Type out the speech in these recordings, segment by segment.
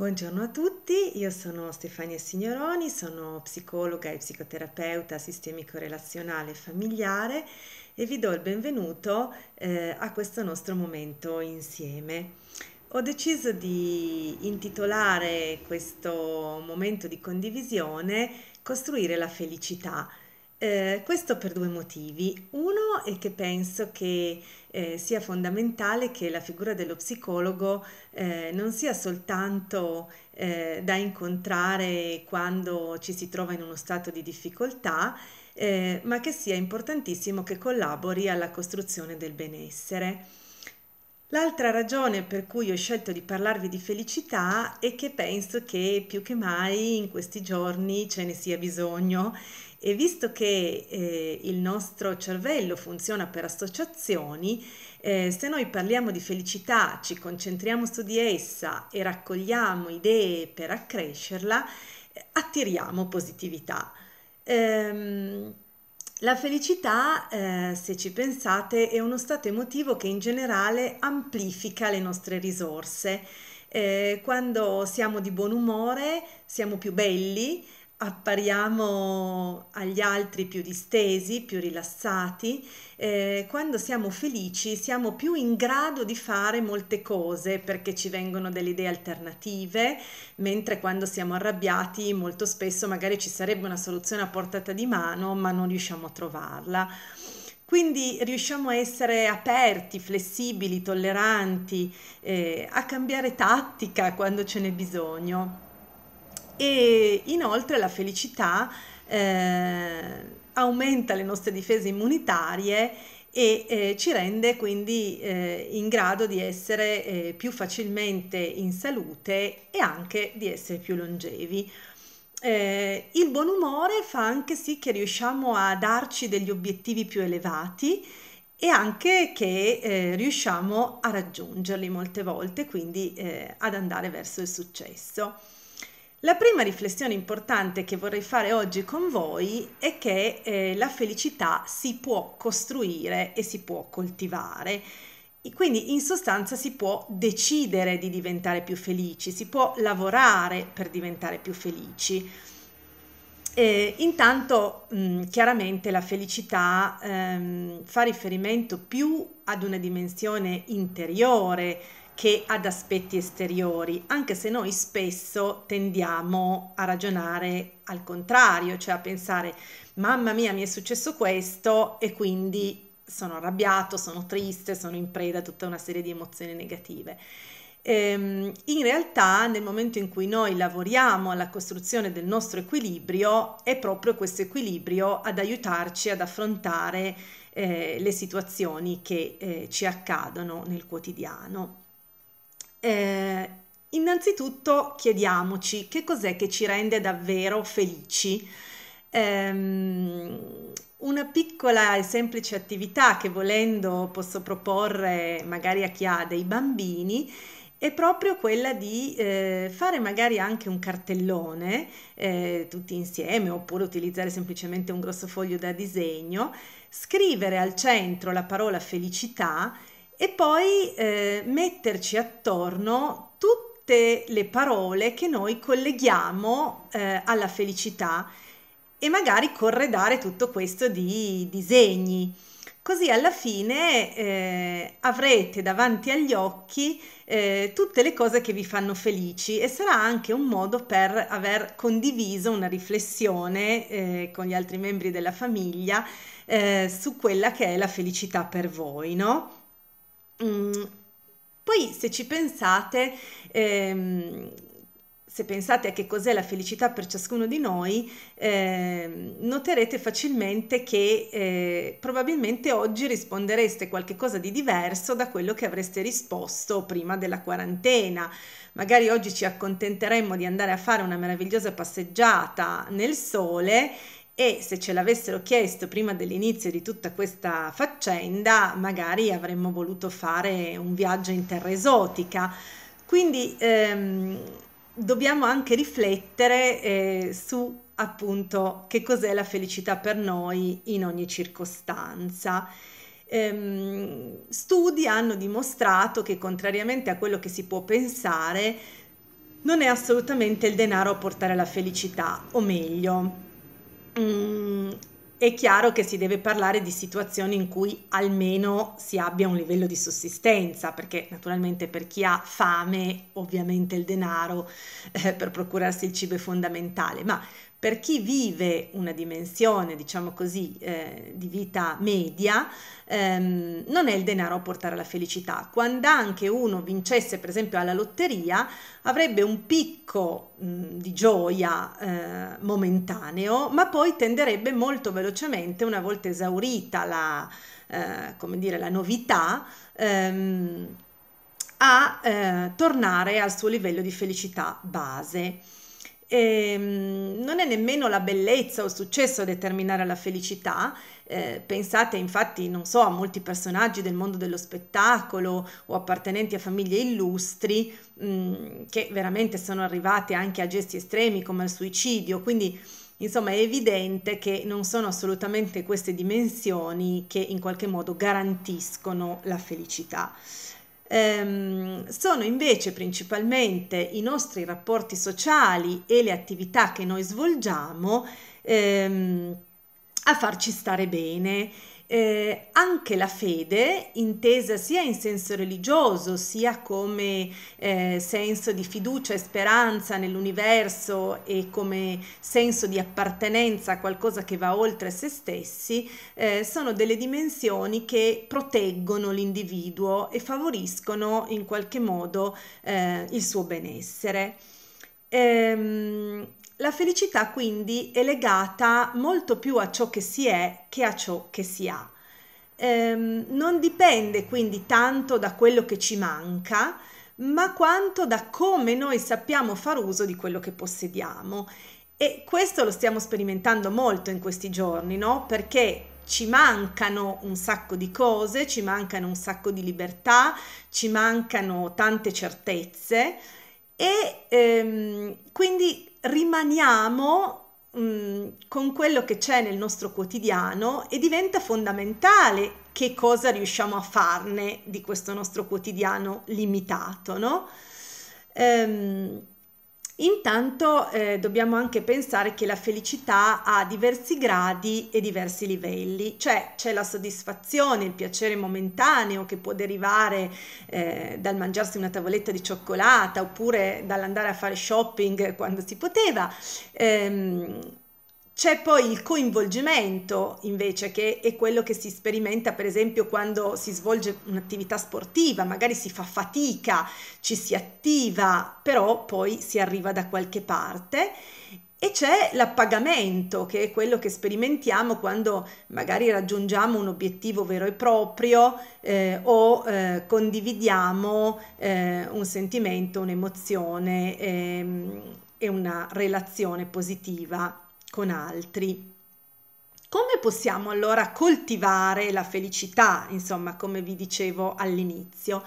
Buongiorno a tutti, io sono Stefania Signoroni, sono psicologa e psicoterapeuta sistemico-relazionale familiare e vi do il benvenuto eh, a questo nostro momento insieme. Ho deciso di intitolare questo momento di condivisione Costruire la felicità eh, questo per due motivi. Uno è che penso che eh, sia fondamentale che la figura dello psicologo eh, non sia soltanto eh, da incontrare quando ci si trova in uno stato di difficoltà, eh, ma che sia importantissimo che collabori alla costruzione del benessere. L'altra ragione per cui ho scelto di parlarvi di felicità è che penso che più che mai in questi giorni ce ne sia bisogno e visto che eh, il nostro cervello funziona per associazioni, eh, se noi parliamo di felicità, ci concentriamo su di essa e raccogliamo idee per accrescerla, eh, attiriamo positività. Ehm, la felicità, eh, se ci pensate, è uno stato emotivo che in generale amplifica le nostre risorse. Eh, quando siamo di buon umore siamo più belli, appariamo agli altri più distesi, più rilassati, eh, quando siamo felici siamo più in grado di fare molte cose perché ci vengono delle idee alternative, mentre quando siamo arrabbiati molto spesso magari ci sarebbe una soluzione a portata di mano ma non riusciamo a trovarla. Quindi riusciamo a essere aperti, flessibili, tolleranti, eh, a cambiare tattica quando ce n'è bisogno e inoltre la felicità eh, aumenta le nostre difese immunitarie e eh, ci rende quindi eh, in grado di essere eh, più facilmente in salute e anche di essere più longevi. Eh, il buon umore fa anche sì che riusciamo a darci degli obiettivi più elevati e anche che eh, riusciamo a raggiungerli molte volte, quindi eh, ad andare verso il successo. La prima riflessione importante che vorrei fare oggi con voi è che eh, la felicità si può costruire e si può coltivare. quindi in sostanza si può decidere di diventare più felici, si può lavorare per diventare più felici. E intanto mh, mm, chiaramente la felicità ehm, fa riferimento più ad una dimensione interiore, che ad aspetti esteriori, anche se noi spesso tendiamo a ragionare al contrario, cioè a pensare mamma mia mi è successo questo e quindi sono arrabbiato, sono triste, sono in preda a tutta una serie di emozioni negative. Ehm, in realtà nel momento in cui noi lavoriamo alla costruzione del nostro equilibrio è proprio questo equilibrio ad aiutarci ad affrontare eh, le situazioni che eh, ci accadono nel quotidiano. Eh, innanzitutto chiediamoci che cos'è che ci rende davvero felici. Ehm, una piccola e semplice attività che volendo posso proporre magari a chi ha dei bambini è proprio quella di eh, fare magari anche un cartellone eh, tutti insieme oppure utilizzare semplicemente un grosso foglio da disegno, scrivere al centro la parola felicità e poi eh, metterci attorno tutte le parole che noi colleghiamo eh, alla felicità e magari corredare tutto questo di disegni. Così alla fine eh, avrete davanti agli occhi eh, tutte le cose che vi fanno felici e sarà anche un modo per aver condiviso una riflessione eh, con gli altri membri della famiglia eh, su quella che è la felicità per voi, no? Mm, poi se ci pensate, ehm, se pensate a che cos'è la felicità per ciascuno di noi, eh, noterete facilmente che eh, probabilmente oggi rispondereste qualcosa di diverso da quello che avreste risposto prima della quarantena. Magari oggi ci accontenteremmo di andare a fare una meravigliosa passeggiata nel sole e se ce l'avessero chiesto prima dell'inizio di tutta questa faccenda, magari avremmo voluto fare un viaggio in terra esotica. Quindi ehm, dobbiamo anche riflettere eh, su appunto che cos'è la felicità per noi in ogni circostanza. Ehm, studi hanno dimostrato che contrariamente a quello che si può pensare, non è assolutamente il denaro a portare la felicità, o meglio, Mm, è chiaro che si deve parlare di situazioni in cui almeno si abbia un livello di sussistenza, perché naturalmente per chi ha fame ovviamente il denaro eh, per procurarsi il cibo è fondamentale, ma per chi vive una dimensione, diciamo così, eh, di vita media, ehm, non è il denaro a portare alla felicità. Quando anche uno vincesse, per esempio, alla lotteria, avrebbe un picco mh, di gioia eh, momentaneo, ma poi tenderebbe molto velocemente, una volta esaurita la, eh, come dire, la novità, ehm, a eh, tornare al suo livello di felicità base eh, non è nemmeno la bellezza o il successo a determinare la felicità. Eh, pensate infatti, non so, a molti personaggi del mondo dello spettacolo o appartenenti a famiglie illustri mh, mm, che veramente sono arrivate anche a gesti estremi come al suicidio. Quindi, insomma, è evidente che non sono assolutamente queste dimensioni che in qualche modo garantiscono la felicità ehm, sono invece principalmente i nostri rapporti sociali e le attività che noi svolgiamo ehm, a farci stare bene eh, anche la fede, intesa sia in senso religioso, sia come eh, senso di fiducia e speranza nell'universo e come senso di appartenenza a qualcosa che va oltre se stessi, eh, sono delle dimensioni che proteggono l'individuo e favoriscono in qualche modo eh, il suo benessere. Ehm, la felicità quindi è legata molto più a ciò che si è che a ciò che si ha. Ehm, non dipende quindi tanto da quello che ci manca, ma quanto da come noi sappiamo far uso di quello che possediamo. E questo lo stiamo sperimentando molto in questi giorni, no? Perché ci mancano un sacco di cose, ci mancano un sacco di libertà, ci mancano tante certezze e ehm, quindi rimaniamo mm, con quello che c'è nel nostro quotidiano e diventa fondamentale che cosa riusciamo a farne di questo nostro quotidiano limitato, no? Ehm, Intanto eh, dobbiamo anche pensare che la felicità ha diversi gradi e diversi livelli, cioè c'è la soddisfazione, il piacere momentaneo che può derivare eh, dal mangiarsi una tavoletta di cioccolata oppure dall'andare a fare shopping quando si poteva, ehm, c'è poi il coinvolgimento invece che è quello che si sperimenta per esempio quando si svolge un'attività sportiva, magari si fa fatica, ci si attiva, però poi si arriva da qualche parte e c'è l'appagamento, che è quello che sperimentiamo quando magari raggiungiamo un obiettivo vero e proprio eh, o eh, condividiamo eh, un sentimento, un'emozione ehm, e una relazione positiva con altri. Come possiamo allora coltivare la felicità, insomma, come vi dicevo all'inizio?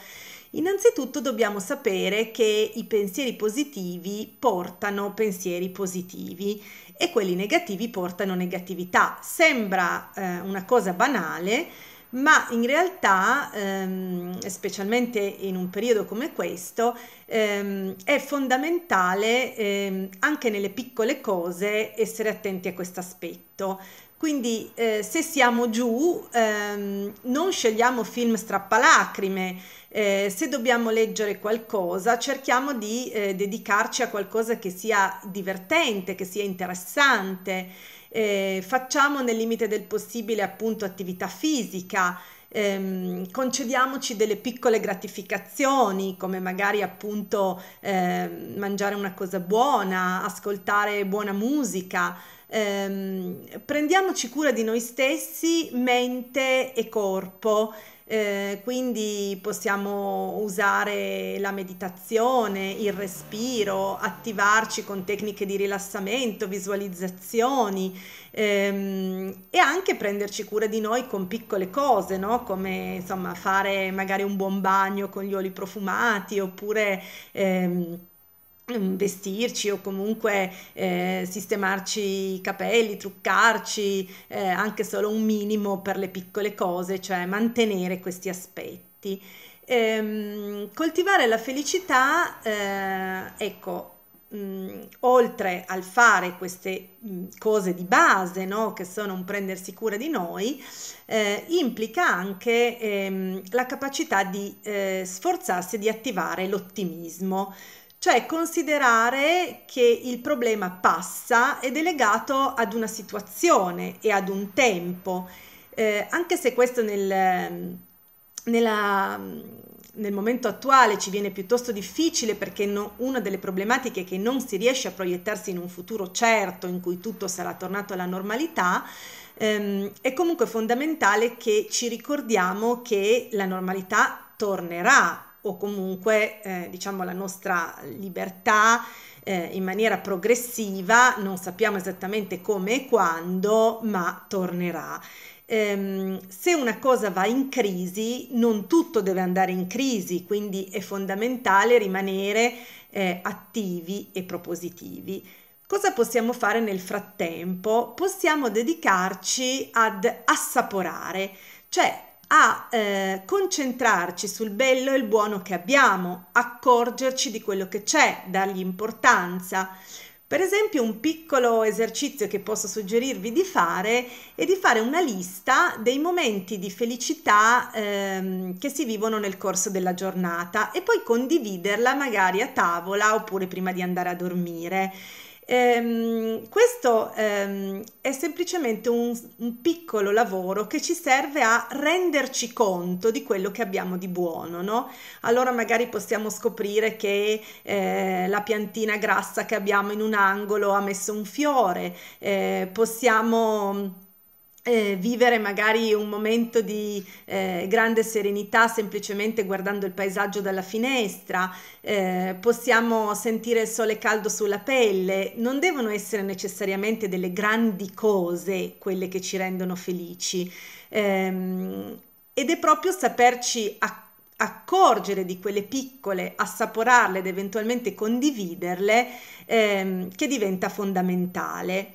Innanzitutto dobbiamo sapere che i pensieri positivi portano pensieri positivi e quelli negativi portano negatività. Sembra eh, una cosa banale, ma in realtà, ehm, specialmente in un periodo come questo, ehm, è fondamentale ehm, anche nelle piccole cose essere attenti a questo aspetto. Quindi eh, se siamo giù, ehm, non scegliamo film strappalacrime, eh, se dobbiamo leggere qualcosa cerchiamo di eh, dedicarci a qualcosa che sia divertente, che sia interessante, eh, facciamo nel limite del possibile appunto attività fisica, ehm, concediamoci delle piccole gratificazioni come magari appunto ehm, mangiare una cosa buona, ascoltare buona musica. Ehm, prendiamoci cura di noi stessi, mente e corpo eh, quindi possiamo usare la meditazione, il respiro, attivarci con tecniche di rilassamento, visualizzazioni ehm, e anche prenderci cura di noi con piccole cose, no? come insomma, fare magari un buon bagno con gli oli profumati oppure... Ehm, Mm, vestirci o comunque eh, sistemarci i capelli, truccarci, eh, anche solo un minimo per le piccole cose, cioè mantenere questi aspetti. Ehm, coltivare la felicità, eh, ecco, mh, mm, oltre al fare queste mh, mm, cose di base, no, che sono un prendersi cura di noi, eh, implica anche ehm, la capacità di eh, sforzarsi di attivare l'ottimismo cioè considerare che il problema passa ed è legato ad una situazione e ad un tempo, eh, anche se questo nel, nella, nel, momento attuale ci viene piuttosto difficile perché no, una delle problematiche è che non si riesce a proiettarsi in un futuro certo in cui tutto sarà tornato alla normalità, ehm, è comunque fondamentale che ci ricordiamo che la normalità tornerà o comunque eh, diciamo la nostra libertà eh, in maniera progressiva, non sappiamo esattamente come e quando, ma tornerà. Ehm, se una cosa va in crisi, non tutto deve andare in crisi, quindi è fondamentale rimanere eh, attivi e propositivi. Cosa possiamo fare nel frattempo? Possiamo dedicarci ad assaporare, cioè a eh, concentrarci sul bello e il buono che abbiamo, accorgerci di quello che c'è, dargli importanza. Per esempio, un piccolo esercizio che posso suggerirvi di fare è di fare una lista dei momenti di felicità ehm, che si vivono nel corso della giornata e poi condividerla magari a tavola oppure prima di andare a dormire. Ehm, questo ehm, è semplicemente un, un piccolo lavoro che ci serve a renderci conto di quello che abbiamo di buono, no? Allora magari possiamo scoprire che eh, la piantina grassa che abbiamo in un angolo ha messo un fiore, eh, possiamo eh, vivere magari un momento di eh, grande serenità semplicemente guardando il paesaggio dalla finestra, eh, possiamo sentire il sole caldo sulla pelle, non devono essere necessariamente delle grandi cose quelle che ci rendono felici ehm, ed è proprio saperci accogliere accorgere di quelle piccole, assaporarle ed eventualmente condividerle, ehm, che diventa fondamentale.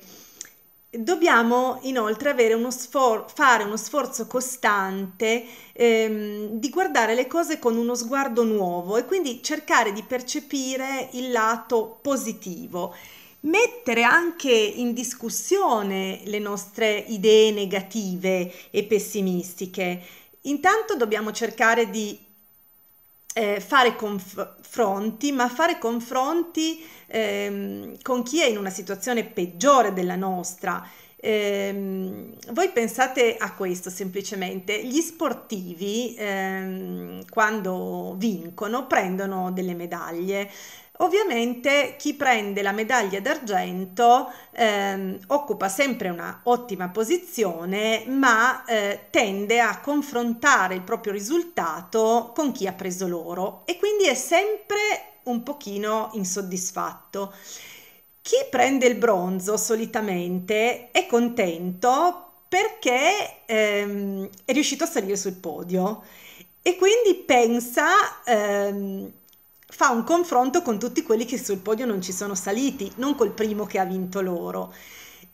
Dobbiamo inoltre uno sfor- fare uno sforzo costante ehm, di guardare le cose con uno sguardo nuovo e quindi cercare di percepire il lato positivo mettere anche in discussione le nostre idee negative e pessimistiche. Intanto dobbiamo cercare di eh, fare confronti, ma fare confronti ehm, con chi è in una situazione peggiore della nostra. Eh, voi pensate a questo semplicemente, gli sportivi ehm, quando vincono prendono delle medaglie, Ovviamente chi prende la medaglia d'argento ehm, occupa sempre una ottima posizione, ma eh, tende a confrontare il proprio risultato con chi ha preso l'oro e quindi è sempre un pochino insoddisfatto. Chi prende il bronzo solitamente è contento perché ehm, è riuscito a salire sul podio e quindi pensa ehm, fa un confronto con tutti quelli che sul podio non ci sono saliti, non col primo che ha vinto l'oro.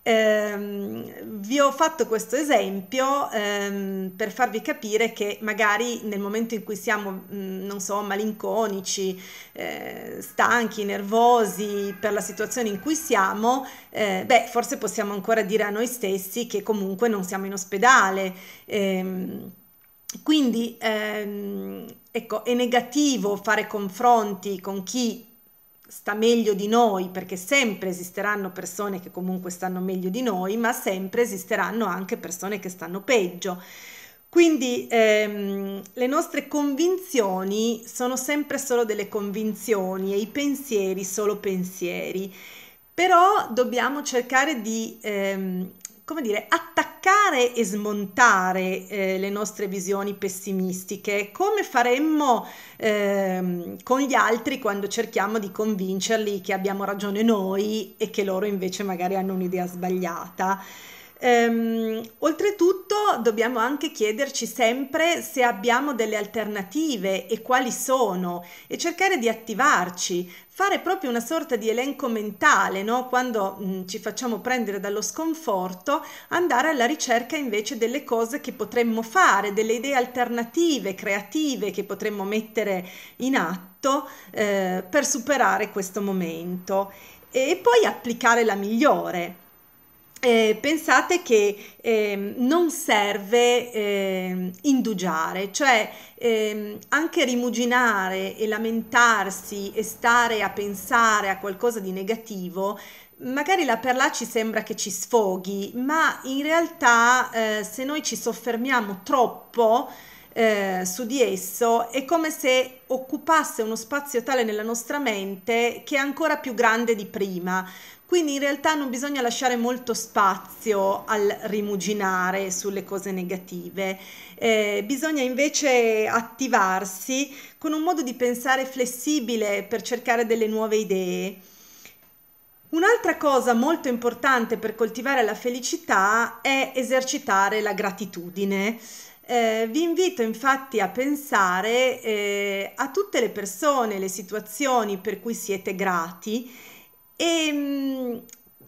Ehm, vi ho fatto questo esempio ehm, per farvi capire che magari nel momento in cui siamo, mh, mm, non so, malinconici, eh, stanchi, nervosi per la situazione in cui siamo, eh, beh, forse possiamo ancora dire a noi stessi che comunque non siamo in ospedale. Ehm, quindi ehm, ecco, è negativo fare confronti con chi sta meglio di noi, perché sempre esisteranno persone che comunque stanno meglio di noi, ma sempre esisteranno anche persone che stanno peggio. Quindi ehm, le nostre convinzioni sono sempre solo delle convinzioni e i pensieri solo pensieri, però dobbiamo cercare di ehm, come dire, attaccare e smontare eh, le nostre visioni pessimistiche, come faremmo eh, con gli altri quando cerchiamo di convincerli che abbiamo ragione noi e che loro invece magari hanno un'idea sbagliata. Ehm, oltretutto dobbiamo anche chiederci sempre se abbiamo delle alternative e quali sono e cercare di attivarci, fare proprio una sorta di elenco mentale, no? quando mh, mm, ci facciamo prendere dallo sconforto, andare alla ricerca invece delle cose che potremmo fare, delle idee alternative, creative che potremmo mettere in atto eh, per superare questo momento e poi applicare la migliore. Eh, pensate che eh, non serve eh, indugiare, cioè ehm, anche rimuginare e lamentarsi e stare a pensare a qualcosa di negativo magari la perla ci sembra che ci sfoghi, ma in realtà eh, se noi ci soffermiamo troppo eh, su di esso è come se occupasse uno spazio tale nella nostra mente che è ancora più grande di prima. Quindi in realtà non bisogna lasciare molto spazio al rimuginare sulle cose negative, eh, bisogna invece attivarsi con un modo di pensare flessibile per cercare delle nuove idee. Un'altra cosa molto importante per coltivare la felicità è esercitare la gratitudine. Eh, vi invito infatti a pensare eh, a tutte le persone, le situazioni per cui siete grati e mh, mm,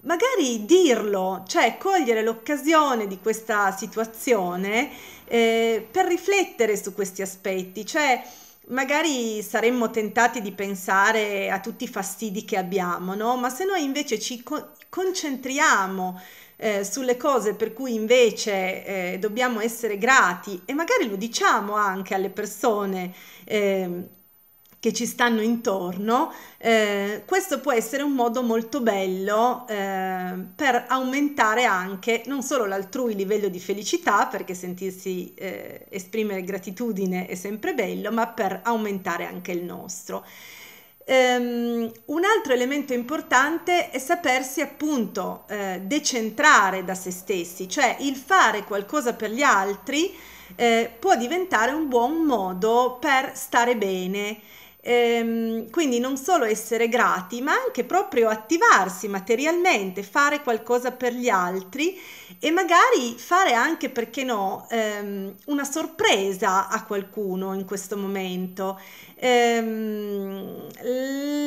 magari dirlo, cioè cogliere l'occasione di questa situazione eh, per riflettere su questi aspetti, cioè magari saremmo tentati di pensare a tutti i fastidi che abbiamo, no? ma se noi invece ci co- concentriamo eh, sulle cose per cui invece eh, dobbiamo essere grati e magari lo diciamo anche alle persone eh, che ci stanno intorno, eh, questo può essere un modo molto bello ehm, per aumentare anche non solo l'altrui livello di felicità, perché sentirsi eh, esprimere gratitudine è sempre bello, ma per aumentare anche il nostro. Um, un altro elemento importante è sapersi appunto eh, decentrare da se stessi, cioè il fare qualcosa per gli altri eh, può diventare un buon modo per stare bene Ehm, quindi non solo essere grati, ma anche proprio attivarsi materialmente, fare qualcosa per gli altri e magari fare anche, perché no, ehm, una sorpresa a qualcuno in questo momento. Ehm,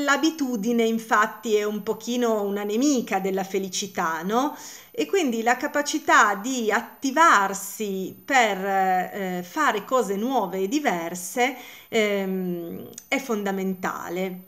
l'abitudine infatti è un pochino una nemica della felicità, no? e quindi la capacità di attivarsi per eh, fare cose nuove e diverse ehm, è fondamentale.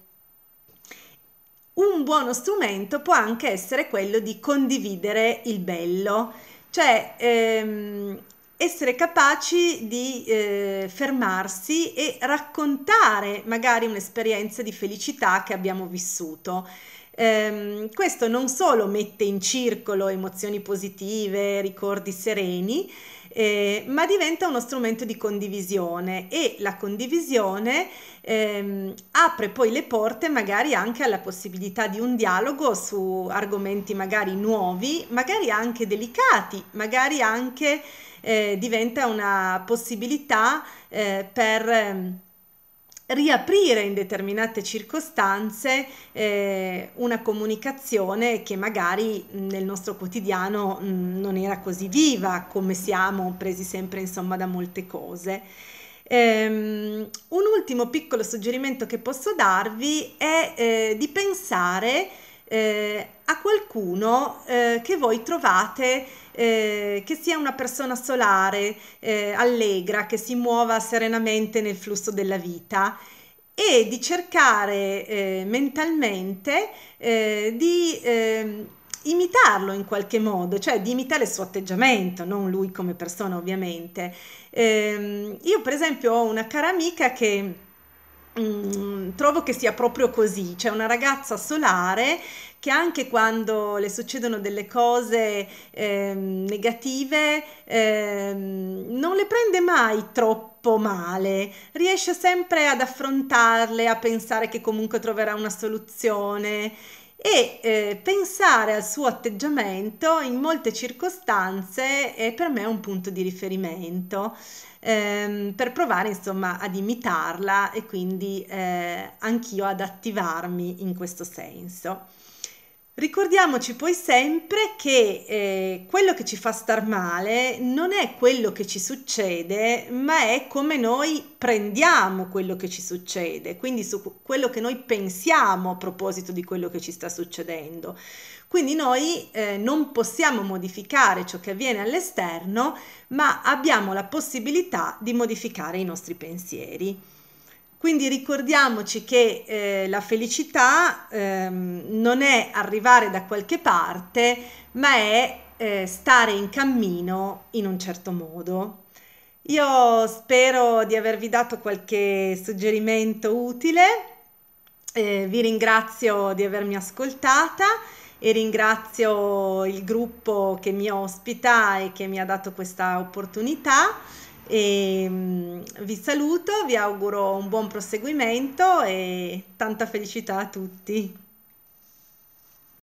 Un buono strumento può anche essere quello di condividere il bello, cioè ehm, essere capaci di eh, fermarsi e raccontare magari un'esperienza di felicità che abbiamo vissuto. Ehm, questo non solo mette in circolo emozioni positive, ricordi sereni, eh, ma diventa uno strumento di condivisione e la condivisione ehm, apre poi le porte magari anche alla possibilità di un dialogo su argomenti magari nuovi, magari anche delicati, magari anche eh, diventa una possibilità eh, per ehm, riaprire in determinate circostanze eh, una comunicazione che magari nel nostro quotidiano mh, mm, non era così viva come siamo presi sempre insomma da molte cose. Um, un ultimo piccolo suggerimento che posso darvi è eh, di pensare eh, a qualcuno eh, che voi trovate eh, che sia una persona solare, eh, allegra, che si muova serenamente nel flusso della vita e di cercare eh, mentalmente eh, di ehm, imitarlo in qualche modo, cioè di imitare il suo atteggiamento, non lui come persona ovviamente. Ehm, io per esempio ho una cara amica che Mm, trovo che sia proprio così, c'è una ragazza solare che anche quando le succedono delle cose eh, negative eh, non le prende mai troppo male, riesce sempre ad affrontarle, a pensare che comunque troverà una soluzione e eh, pensare al suo atteggiamento in molte circostanze è per me un punto di riferimento ehm, per provare insomma ad imitarla e quindi eh, anch'io ad attivarmi in questo senso. Ricordiamoci poi sempre che eh, quello che ci fa star male non è quello che ci succede, ma è come noi prendiamo quello che ci succede, quindi su quello che noi pensiamo a proposito di quello che ci sta succedendo. Quindi noi eh, non possiamo modificare ciò che avviene all'esterno, ma abbiamo la possibilità di modificare i nostri pensieri. Quindi ricordiamoci che eh, la felicità ehm, non è arrivare da qualche parte, ma è eh, stare in cammino in un certo modo. Io spero di avervi dato qualche suggerimento utile, eh, vi ringrazio di avermi ascoltata e ringrazio il gruppo che mi ospita e che mi ha dato questa opportunità. E, ehm, vi saluto, vi auguro un buon proseguimento e tanta felicità a tutti.